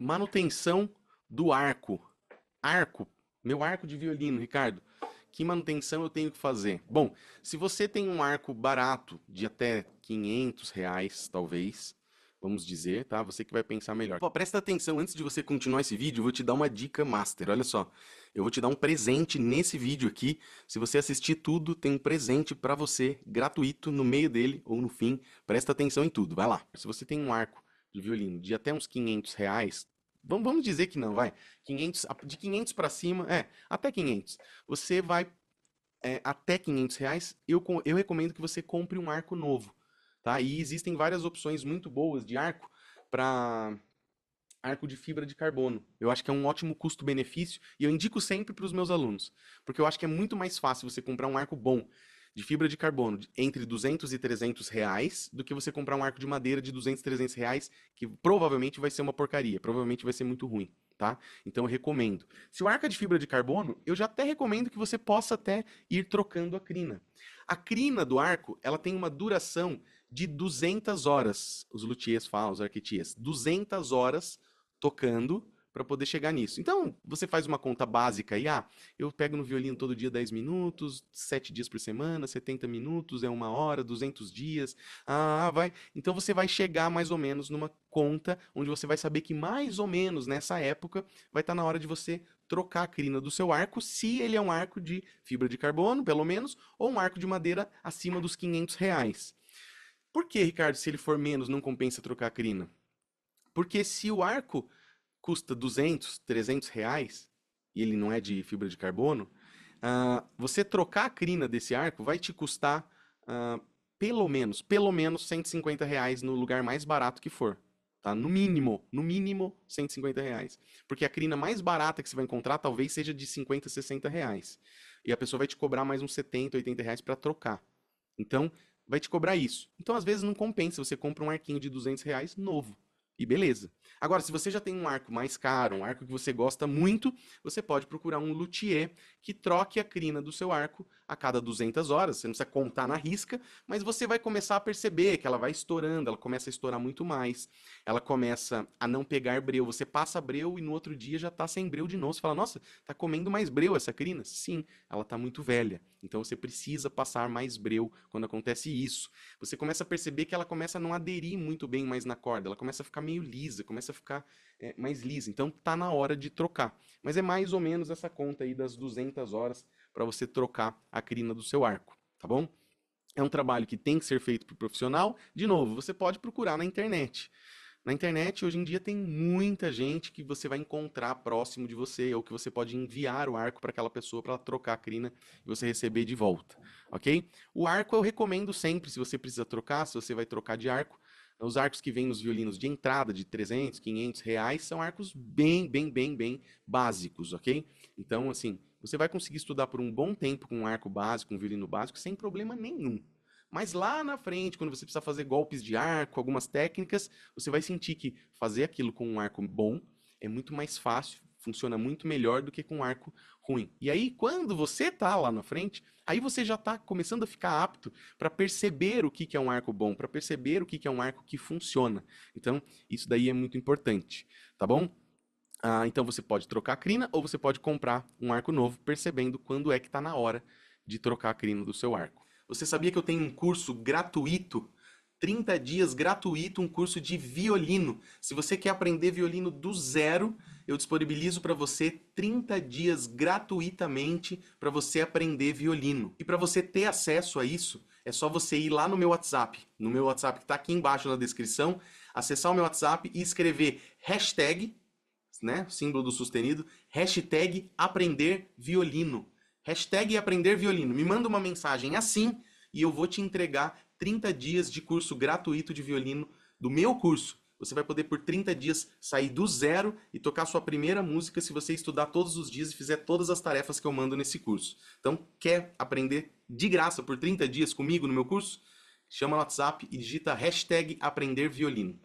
Manutenção do arco. Arco, meu arco de violino, Ricardo. Que manutenção eu tenho que fazer? Bom, se você tem um arco barato, de até 500 reais, talvez, vamos dizer, tá? Você que vai pensar melhor. Pô, presta atenção, antes de você continuar esse vídeo, eu vou te dar uma dica master, olha só. Eu vou te dar um presente nesse vídeo aqui. Se você assistir tudo, tem um presente para você, gratuito, no meio dele ou no fim. Presta atenção em tudo, vai lá. Se você tem um arco do violino de até uns 500 reais, vamos, vamos dizer que não, vai, 500, de 500 para cima, é, até 500, você vai, é, até 500 reais, eu, eu recomendo que você compre um arco novo, tá? E existem várias opções muito boas de arco para arco de fibra de carbono. Eu acho que é um ótimo custo-benefício e eu indico sempre para os meus alunos, porque eu acho que é muito mais fácil você comprar um arco bom de fibra de carbono entre 200 e 300 reais do que você comprar um arco de madeira de 200, 300 reais, que provavelmente vai ser uma porcaria, provavelmente vai ser muito ruim, tá? Então eu recomendo. Se o arco é de fibra de carbono, eu já até recomendo que você possa até ir trocando a crina. A crina do arco, ela tem uma duração de 200 horas, os luthiers falam, os arquitias, 200 horas tocando para poder chegar nisso. Então, você faz uma conta básica e, ah, eu pego no violino todo dia 10 minutos, 7 dias por semana, 70 minutos é uma hora, 200 dias, ah, vai. Então, você vai chegar mais ou menos numa conta onde você vai saber que mais ou menos nessa época vai estar tá na hora de você trocar a crina do seu arco, se ele é um arco de fibra de carbono, pelo menos, ou um arco de madeira acima dos 500 reais. Por que, Ricardo, se ele for menos, não compensa trocar a crina? Porque se o arco custa 200, 300 reais, e ele não é de fibra de carbono, uh, você trocar a crina desse arco vai te custar uh, pelo menos, pelo menos 150 reais no lugar mais barato que for. Tá? No mínimo, no mínimo 150 reais. Porque a crina mais barata que você vai encontrar talvez seja de 50, 60 reais. E a pessoa vai te cobrar mais uns 70, 80 reais para trocar. Então, vai te cobrar isso. Então, às vezes, não compensa. Você compra um arquinho de 200 reais novo e beleza. Agora, se você já tem um arco mais caro, um arco que você gosta muito, você pode procurar um luthier que troque a crina do seu arco a cada 200 horas. Você não precisa contar na risca, mas você vai começar a perceber que ela vai estourando, ela começa a estourar muito mais, ela começa a não pegar breu. Você passa breu e no outro dia já está sem breu de novo. Você fala, nossa, está comendo mais breu essa crina? Sim, ela está muito velha. Então você precisa passar mais breu quando acontece isso. Você começa a perceber que ela começa a não aderir muito bem mais na corda, ela começa a ficar meio lisa, começa a ficar é, mais lisa. Então tá na hora de trocar. Mas é mais ou menos essa conta aí das 200 horas para você trocar a crina do seu arco, tá bom? É um trabalho que tem que ser feito por profissional. De novo, você pode procurar na internet. Na internet, hoje em dia, tem muita gente que você vai encontrar próximo de você, ou que você pode enviar o arco para aquela pessoa para ela trocar a crina e você receber de volta, ok? O arco eu recomendo sempre, se você precisa trocar, se você vai trocar de arco, os arcos que vêm nos violinos de entrada de 300, 500 reais são arcos bem, bem, bem, bem básicos, ok? Então, assim, você vai conseguir estudar por um bom tempo com um arco básico, um violino básico, sem problema nenhum. Mas lá na frente, quando você precisar fazer golpes de arco, algumas técnicas, você vai sentir que fazer aquilo com um arco bom é muito mais fácil Funciona muito melhor do que com um arco ruim. E aí, quando você tá lá na frente, aí você já tá começando a ficar apto para perceber o que, que é um arco bom, para perceber o que, que é um arco que funciona. Então, isso daí é muito importante, tá bom? Ah, então você pode trocar a crina ou você pode comprar um arco novo, percebendo quando é que está na hora de trocar a crina do seu arco. Você sabia que eu tenho um curso gratuito? 30 dias gratuito, um curso de violino. Se você quer aprender violino do zero, eu disponibilizo para você 30 dias gratuitamente para você aprender violino. E para você ter acesso a isso, é só você ir lá no meu WhatsApp, no meu WhatsApp que está aqui embaixo na descrição, acessar o meu WhatsApp e escrever hashtag, né, símbolo do sustenido, hashtag aprender violino. Hashtag aprender violino. Me manda uma mensagem assim e eu vou te entregar 30 dias de curso gratuito de violino do meu curso você vai poder por 30 dias sair do zero e tocar sua primeira música se você estudar todos os dias e fizer todas as tarefas que eu mando nesse curso. Então, quer aprender de graça por 30 dias comigo no meu curso? Chama no WhatsApp e digita hashtag aprender violino.